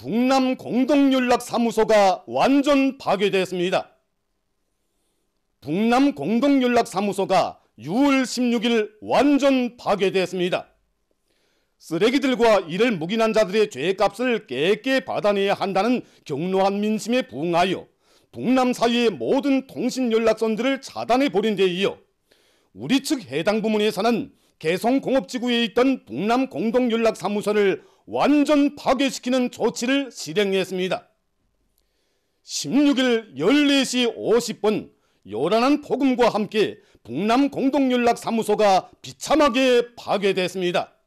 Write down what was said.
북남 공동연락사무소가 완전 파괴됐습니다. 북남 공동연락사무소가 6월 16일 완전 파괴됐습니다. 쓰레기들과 이를 묵인한 자들의 죄값을 깨게 받아내야 한다는 경로한 민심에 부응하여 북남 사이의 모든 통신 연락선들을 차단해 버린 데 이어 우리 측 해당 부문에서는 개성공업지구에 있던 북남 공동연락사무소를 완전 파괴시키는 조치를 실행했습니다. 16일 14시 50분 요란한 폭음과 함께 북남 공동연락사무소가 비참하게 파괴됐습니다.